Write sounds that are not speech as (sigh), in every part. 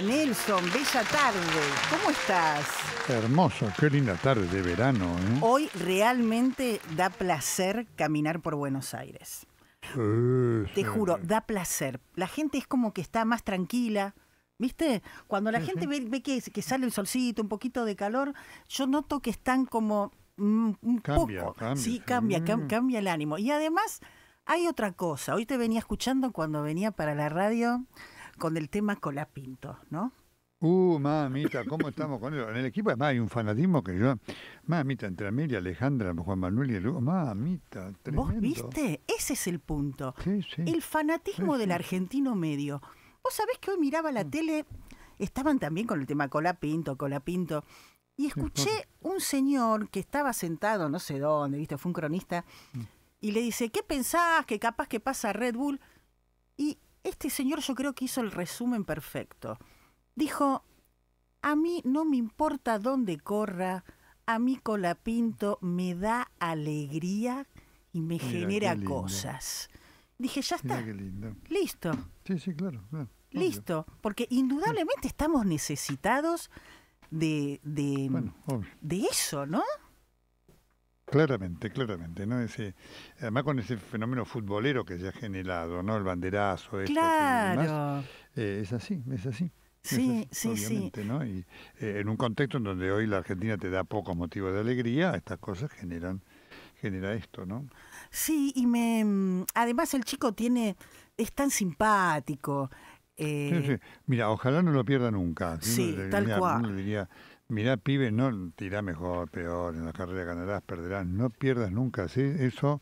Nelson, bella tarde. ¿Cómo estás? Hermoso, qué linda tarde de verano. ¿eh? Hoy realmente da placer caminar por Buenos Aires. Eh, te juro, da placer. La gente es como que está más tranquila. ¿Viste? Cuando la gente ve, que, que, sale el solcito, un poquito de calor, yo noto que están como mm, un cambia, poco. Cambia. Sí, cambia, mm. cambia el ánimo. Y además hay otra cosa. Hoy te venía escuchando cuando venía para la radio con el tema Colapinto, ¿no? Uh, mamita, ¿cómo estamos con eso? En el equipo además hay un fanatismo que yo... Mamita, entre Amelia, Alejandra, Juan Manuel y luego... Mamita, tremendo. ¿Vos viste? Ese es el punto. El fanatismo del argentino medio. Vos sabés que hoy miraba la mm. tele, estaban también con el tema Colapinto, Colapinto, y escuché un señor que estaba sentado no sé dónde, viste, fue un cronista, mm. y le dice, ¿qué pensás que capaz que pasa Red Bull? Y este señor yo creo que hizo el resumen perfecto. Dijo, a mí no me importa dónde corra, a mí Colapinto me da alegría y me genera cosas. Dije, ya está. Listo. Sí, sí, claro. Listo. Porque indudablemente estamos necesitados de, de eso, ¿no? Claramente, claramente, ¿no? Ese, además con ese fenómeno futbolero que se ha generado, ¿no? El banderazo, claro. Eh, es así, es así. Sí, sí, obviamente, ¿no? Y eh, en un contexto en donde hoy la Argentina te da pocos motivos de alegría, estas cosas generan genera esto, ¿no? Sí, y me además el chico tiene es tan simpático. Eh, Mira, ojalá no lo pierda nunca. Sí, tal cual mirá, pibe, no tira mejor, peor, en la carrera ganarás, perderás, no pierdas nunca, ¿sí? Eso,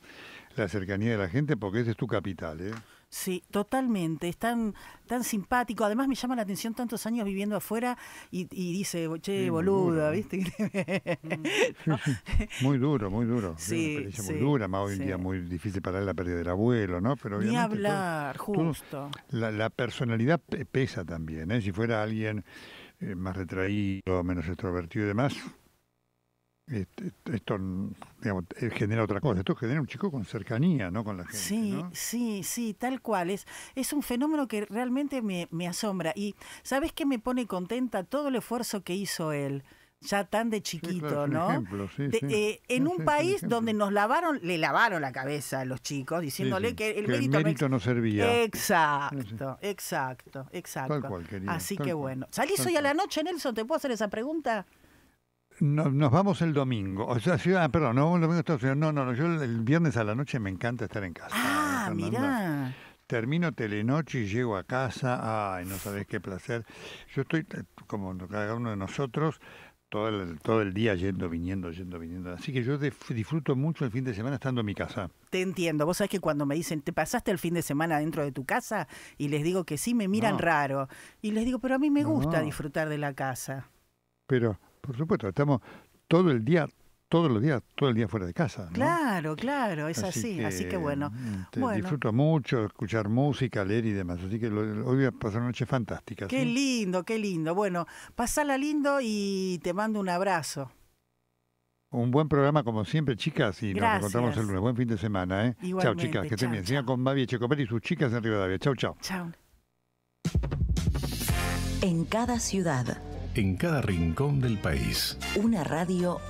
la cercanía de la gente, porque ese es tu capital, ¿eh? Sí, totalmente. Es tan, tan simpático. Además, me llama la atención tantos años viviendo afuera y, dice, che, boluda, ¿viste? (laughs) muy duro, muy duro. Sí, sí muy dura, más hoy en día muy difícil para él la pérdida del abuelo, ¿no? Pero Ni hablar, justo. la, la, personalidad pesa también, ¿eh? Si fuera alguien eh, más retraído, menos extrovertido y demás, esto eh, genera otra cosa, esto genera un chico con cercanía, ¿no? Con la gente. Sí, sí, sí, tal cual. Es, es un fenómeno que realmente me, me asombra. Y ¿sabes qué me pone contenta? Todo el esfuerzo que hizo él ya tan de chiquito, ¿no? Eh, en un país donde nos lavaron, le lavaron la cabeza a los chicos, diciéndole que el, mérito, no servía. Exacto, exacto, exacto. Así que bueno. ¿Salís hoy a la noche, Nelson? ¿Te puedo hacer esa pregunta? nos vamos el domingo. O sea, ah, perdón, nos vamos el domingo No, no, yo el viernes a la noche me encanta estar en casa. Ah, eh, mirá. termino telenoche y llego a casa, ay, no sabes qué placer. Yo estoy, eh, como cada uno de nosotros, todo el, día yendo, viniendo, yendo, viniendo. Así que yo disfruto mucho el fin de semana estando en mi casa. Te entiendo. Vos sabés que cuando me dicen, ¿te pasaste el fin de semana dentro de tu casa? Y les digo que sí, me miran raro. Y les digo, pero a mí me gusta disfrutar de la casa. Pero, por supuesto, estamos todo el día, todos los días, todo el día fuera de casa. Claro, claro, es así, así que, bueno. Mm, te Disfruto mucho escuchar música, leer y demás, así que hoy voy a pasar una noche fantástica. Qué lindo, qué lindo. Bueno, pasala lindo y te mando un abrazo. Un buen programa como siempre, chicas, y nos encontramos el lunes. Buen fin de semana, ¿eh? Chao, chicas, que estén bien. Sigan con Mavi Echecoper y sus chicas en Rivadavia. Chau, chau. Chao. En cada ciudad. En cada rincón del país. Una radio